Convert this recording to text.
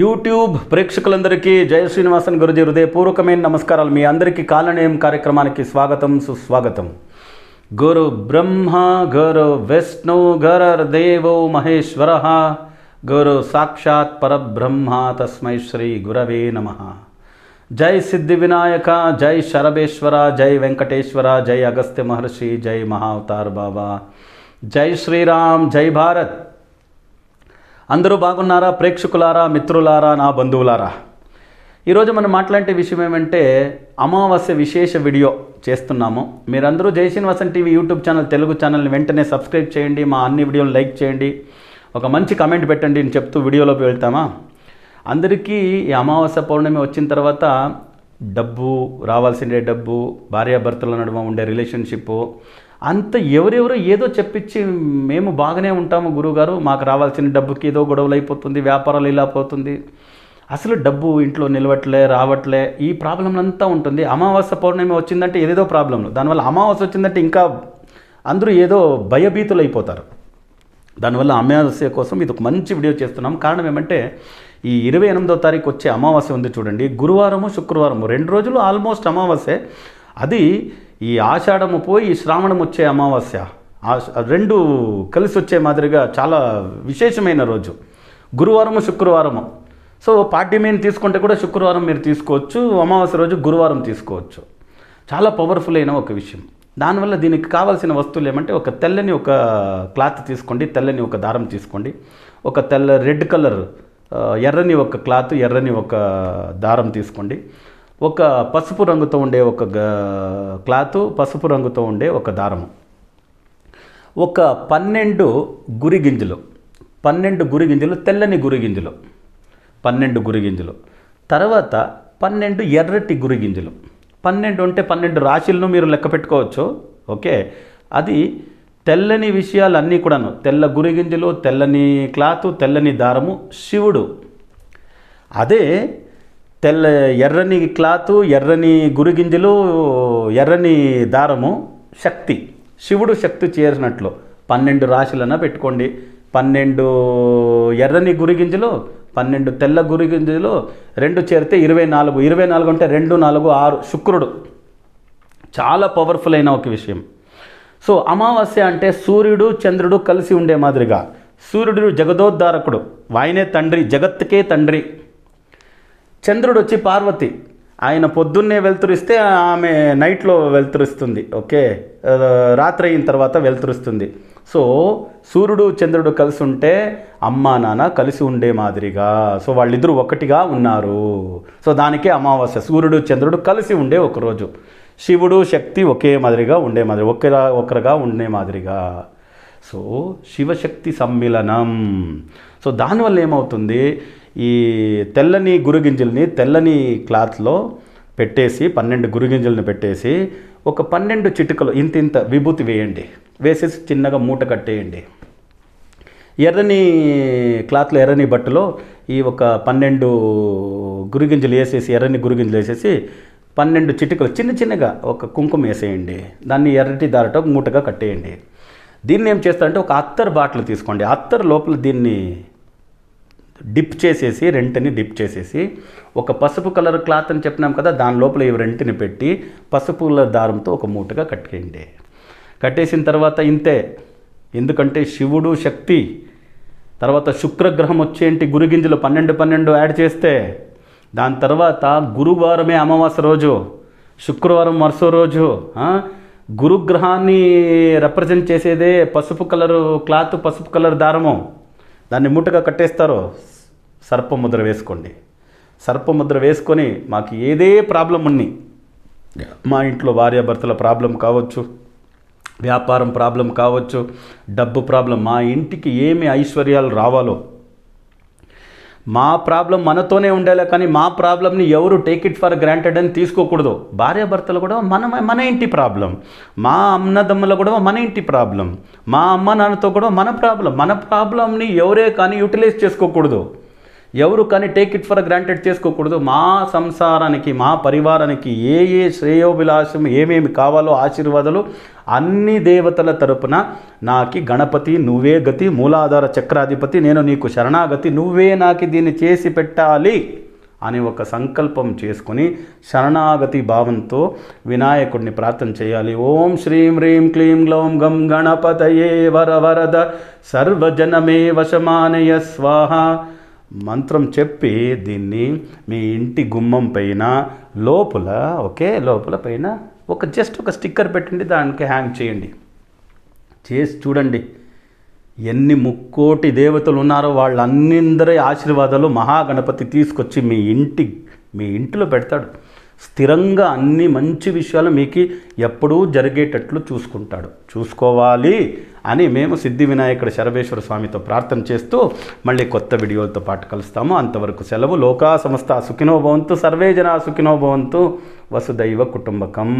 YouTube ప్రేక్షకులందరికీ జయ శ్రీనివాసన్ గురుజీ హృదయపూర్వకమైన నమస్కారాలు మీ అందరికీ కాలనీయం కార్యక్రమానికి స్వాగతం సుస్వాగతం గురు బ్రహ్మ గురు విష్ణు గురు దేవో మహేశ్వర గురు సాక్షాత్ పరబ్రహ్మ తస్మై శ్రీ గురవే నమ జై సిద్ధి వినాయక జై శరభేశ్వర జై వెంకటేశ్వర జై అగస్త్య మహర్షి జై మహావతార్ బాబా జై శ్రీరామ్ జై భారత్ అందరూ బాగున్నారా ప్రేక్షకులారా మిత్రులారా నా బంధువులారా ఈరోజు మనం మాట్లాడే విషయం ఏమంటే అమావాస్య విశేష వీడియో చేస్తున్నాము మీరందరూ జై Srinivasan TV YouTube channel Telugu ఛానల్ని వెంటనే సబ్స్క్రైబ్ చేయండి మా అన్ని వీడియోలు లైక్ చేయండి ఒక మంచి కమెంట్ పెట్టండి నేను చెప్తూ వీడియోలోకి వెళ్తామా అందరికీ ఈ అమావాస్య పౌర్ణమి వచ్చిన తర్వాత డబ్బు రావాల్సిండే డబ్బు భార్యాభర్తల నడుమ ఉండే రిలేషన్షిప్పు అంత ఎవరెవరో ఏదో చెప్పించి మేము బాగానే ఉంటాము గురువుగారు మాకు రావాల్సిన డబ్బుకి ఏదో గొడవలు అయిపోతుంది వ్యాపారాలు ఇలా పోతుంది అసలు డబ్బు ఇంట్లో నిలవట్లే రావట్లే ఈ ప్రాబ్లం అంతా ఉంటుంది అమావాస్య పౌర్ణమి వచ్చిందంటే ఏదేదో ప్రాబ్లంలు దానివల్ల అమావాస్య వచ్చిందంటే ఇంకా అందరూ ఏదో భయభీతులు అయిపోతారు దానివల్ల అమావాస్య కోసం ఇది ఒక మంచి వీడియో చేస్తున్నాం కారణం ఏమంటే ఈ ఇరవై ఎనిమిదో తారీఖు వచ్చే అమావాస్య ఉంది చూడండి గురువారము శుక్రవారము రెండు రోజులు ఆల్మోస్ట్ అమావాస్య అది ఈ ఆషాఢము పోయి ఈ శ్రావణం వచ్చే అమావాస్య రెండు కలిసి వచ్చే మాదిరిగా చాలా విశేషమైన రోజు గురువారము శుక్రవారము సో మీద తీసుకుంటే కూడా శుక్రవారం మీరు తీసుకోవచ్చు అమావాస్య రోజు గురువారం తీసుకోవచ్చు చాలా పవర్ఫుల్ అయిన ఒక విషయం దానివల్ల దీనికి కావాల్సిన వస్తువులు ఏమంటే ఒక తెల్లని ఒక క్లాత్ తీసుకోండి తెల్లని ఒక దారం తీసుకోండి ఒక తెల్ల రెడ్ కలర్ ఎర్రని ఒక క్లాత్ ఎర్రని ఒక దారం తీసుకోండి ఒక పసుపు రంగుతో ఉండే ఒక క్లాత్ పసుపు రంగుతో ఉండే ఒక దారము ఒక పన్నెండు గురి గింజలు పన్నెండు గురి గింజలు తెల్లని గురి గింజలు పన్నెండు గురి గింజలు తర్వాత పన్నెండు ఎర్రటి గురి గింజలు పన్నెండు ఉంటే పన్నెండు రాశులను మీరు లెక్క పెట్టుకోవచ్చు ఓకే అది తెల్లని విషయాలు అన్నీ కూడాను తెల్ల గురి గింజలు తెల్లని క్లాత్ తెల్లని దారము శివుడు అదే తెల్ల ఎర్రని క్లాత్ ఎర్రని గురుగింజలు ఎర్రని దారము శక్తి శివుడు శక్తి చేరినట్లు పన్నెండు రాశులన్నా పెట్టుకోండి పన్నెండు ఎర్రని గురిగింజలు పన్నెండు తెల్ల గురిగింజలు రెండు చేరితే ఇరవై నాలుగు ఇరవై నాలుగు అంటే రెండు నాలుగు ఆరు శుక్రుడు చాలా పవర్ఫుల్ అయిన ఒక విషయం సో అమావాస్య అంటే సూర్యుడు చంద్రుడు కలిసి ఉండే మాదిరిగా సూర్యుడు జగదోద్ధారకుడు వాయనే తండ్రి జగత్తుకే తండ్రి చంద్రుడు వచ్చి పార్వతి ఆయన పొద్దున్నే వెలుతురిస్తే ఆమె నైట్లో వెలుతురుస్తుంది ఓకే రాత్రి అయిన తర్వాత వెలుతురుస్తుంది సో సూర్యుడు చంద్రుడు కలిసి ఉంటే అమ్మ నాన్న కలిసి ఉండే మాదిరిగా సో వాళ్ళిద్దరూ ఒకటిగా ఉన్నారు సో దానికే అమావాస్య సూర్యుడు చంద్రుడు కలిసి ఉండే ఒకరోజు శివుడు శక్తి ఒకే మాదిరిగా ఉండే మాదిరి ఒకరిగా ఒకరుగా ఉండే మాదిరిగా సో శివశక్తి సమ్మిళనం సో దానివల్ల ఏమవుతుంది ఈ తెల్లని గురుగింజల్ని తెల్లని క్లాత్లో పెట్టేసి పన్నెండు గురుగింజలను పెట్టేసి ఒక పన్నెండు చిటికలు ఇంత ఇంత విభూతి వేయండి వేసేసి చిన్నగా మూట కట్టేయండి ఎర్రని క్లాత్లో ఎర్రని బట్టలో ఈ ఒక పన్నెండు గురుగింజలు వేసేసి ఎర్రని గురుగింజలు వేసేసి పన్నెండు చిటికలు చిన్న చిన్నగా ఒక కుంకుమ వేసేయండి దాన్ని ఎర్రటి దారట మూటగా కట్టేయండి దీన్ని ఏం చేస్తారంటే ఒక అత్తర్ బాటిల్ తీసుకోండి అత్తర్ లోపల దీన్ని డిప్ చేసేసి రెంట్ని డిప్ చేసేసి ఒక పసుపు కలర్ క్లాత్ అని చెప్పినాం కదా దాని లోపల ఈ రెంట్ని పెట్టి పసుపు కలర్ దారంతో ఒక మూటగా కట్టేయండి కట్టేసిన తర్వాత ఇంతే ఎందుకంటే శివుడు శక్తి తర్వాత శుక్రగ్రహం వచ్చేంటి గురుగింజలు పన్నెండు పన్నెండు యాడ్ చేస్తే దాని తర్వాత గురువారమే అమావాస్య రోజు శుక్రవారం మరుసో రోజు గురుగ్రహాన్ని రిప్రజెంట్ చేసేదే పసుపు కలరు క్లాత్ పసుపు కలర్ దారము దాన్ని మూటగా కట్టేస్తారు సర్పముద్ర వేసుకోండి సర్పముద్ర వేసుకొని మాకు ఏదే ప్రాబ్లం ఉన్ని మా ఇంట్లో భార్యాభర్తల ప్రాబ్లం కావచ్చు వ్యాపారం ప్రాబ్లం కావచ్చు డబ్బు ప్రాబ్లం మా ఇంటికి ఏమి ఐశ్వర్యాలు రావాలో మా ప్రాబ్లం మనతోనే ఉండేలా కానీ మా ప్రాబ్లమ్ని ఎవరు టేక్ ఇట్ ఫర్ గ్రాంటెడ్ అని తీసుకోకూడదు భార్యాభర్తలు కూడా మన మన ఇంటి ప్రాబ్లం మా అన్నదమ్ములు కూడా మన ఇంటి ప్రాబ్లం మా అమ్మ నాన్నతో కూడా మన ప్రాబ్లం మన ప్రాబ్లమ్ని ఎవరే కానీ యూటిలైజ్ చేసుకోకూడదు ఎవరు కానీ టేక్ ఇట్ ఫర్ గ్రాంటెడ్ చేసుకోకూడదు మా సంసారానికి మా పరివారానికి ఏ ఏ శ్రేయోభిలాషం ఏమేమి కావాలో ఆశీర్వాదాలు అన్ని దేవతల తరపున నాకి గణపతి నువ్వే గతి మూలాధార చక్రాధిపతి నేను నీకు శరణాగతి నువ్వే నాకు దీన్ని చేసి పెట్టాలి అని ఒక సంకల్పం చేసుకొని శరణాగతి భావంతో వినాయకుడిని ప్రార్థన చేయాలి ఓం శ్రీం హ్రీం క్లీం గ్లౌం గం గణపతయే వర వరద సర్వజనమే వశమానయ స్వాహ మంత్రం చెప్పి దీన్ని మీ ఇంటి గుమ్మం పైన లోపల ఓకే లోపల పైన ఒక జస్ట్ ఒక స్టిక్కర్ పెట్టండి దానికి హ్యాంగ్ చేయండి చేసి చూడండి ఎన్ని ముక్కోటి దేవతలు ఉన్నారో వాళ్ళందరి ఆశీర్వాదాలు మహాగణపతి తీసుకొచ్చి మీ ఇంటి మీ ఇంటిలో పెడతాడు స్థిరంగా అన్ని మంచి విషయాలు మీకు ఎప్పుడూ జరిగేటట్లు చూసుకుంటాడు చూసుకోవాలి అని మేము సిద్ధి వినాయకుడు శరభేశ్వర స్వామితో ప్రార్థన చేస్తూ మళ్ళీ కొత్త వీడియోలతో పాటు కలుస్తాము అంతవరకు సెలవు లోకా సంస్థ సుఖినోభవంతు సర్వే జనా సుఖినోభవంతు వసుదైవ కుటుంబకం